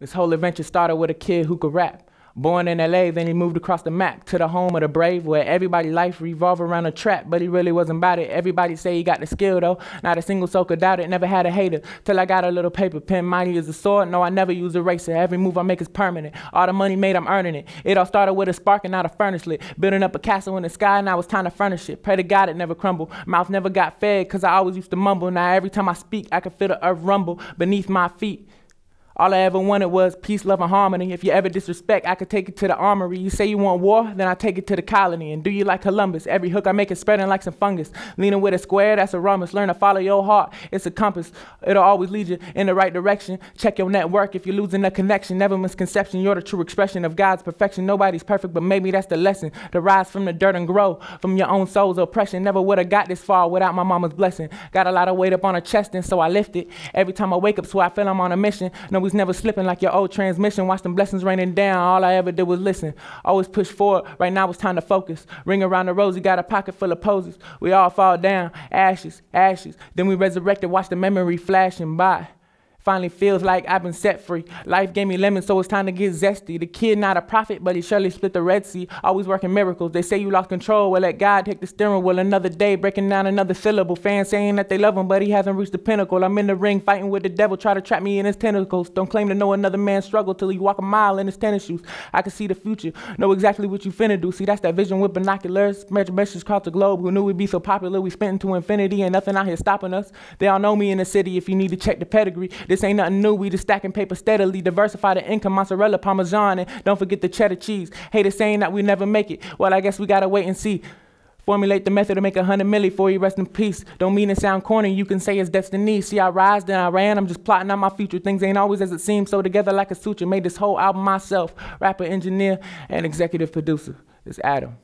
This whole adventure started with a kid who could rap. Born in LA, then he moved across the map to the home of the brave where everybody's life revolved around a trap, but he really wasn't about it. Everybody say he got the skill though. Not a single soul could doubt it, never had a hater. Till I got a little paper pen, mine is a sword. No, I never use a razor. Every move I make is permanent. All the money made, I'm earning it. It all started with a spark and not a furnace lit. Building up a castle in the sky, and I was time to furnish it. Pray to God it never crumble. Mouth never got fed, cause I always used to mumble. Now every time I speak, I can feel the earth rumble beneath my feet. All I ever wanted was peace, love, and harmony. If you ever disrespect, I could take it to the armory. You say you want war, then I take it to the colony. And do you like Columbus? Every hook I make is spreading like some fungus. Leaning with a square, that's a rhombus. Learn to follow your heart, it's a compass. It'll always lead you in the right direction. Check your network if you're losing a connection. Never misconception, you're the true expression of God's perfection. Nobody's perfect, but maybe that's the lesson. To rise from the dirt and grow from your own soul's oppression. Never would have got this far without my mama's blessing. Got a lot of weight up on her chest, and so I lift it. Every time I wake up, so I feel I'm on a mission. No, was never slipping like your old transmission. Watch them blessings raining down. All I ever did was listen. Always push forward. Right now it's time to focus. Ring around the rosy, got a pocket full of poses. We all fall down. Ashes, ashes. Then we resurrected. Watch the memory flashing by. Finally feels like I've been set free. Life gave me lemons, so it's time to get zesty. The kid not a prophet, but he surely split the Red Sea. Always working miracles. They say you lost control. Well, let God take the steering wheel another day, breaking down another syllable. Fans saying that they love him, but he hasn't reached the pinnacle. I'm in the ring fighting with the devil, try to trap me in his tentacles. Don't claim to know another man's struggle till you walk a mile in his tennis shoes. I can see the future, know exactly what you finna do. See, that's that vision with binoculars, measures, across the globe. Who knew we'd be so popular? We spent into infinity and nothing out here stopping us. They all know me in the city if you need to check the pedigree. This this ain't nothing new. We just stacking paper steadily. Diversify the income, mozzarella, parmesan, and don't forget the cheddar cheese. Haters saying that we never make it. Well, I guess we gotta wait and see. Formulate the method to make a hundred milli for you rest in peace. Don't mean to sound corny, you can say it's destiny. See, I rise, then I ran. I'm just plotting out my future. Things ain't always as it seems. So together like a suture, made this whole album myself. Rapper, engineer, and executive producer. It's Adam.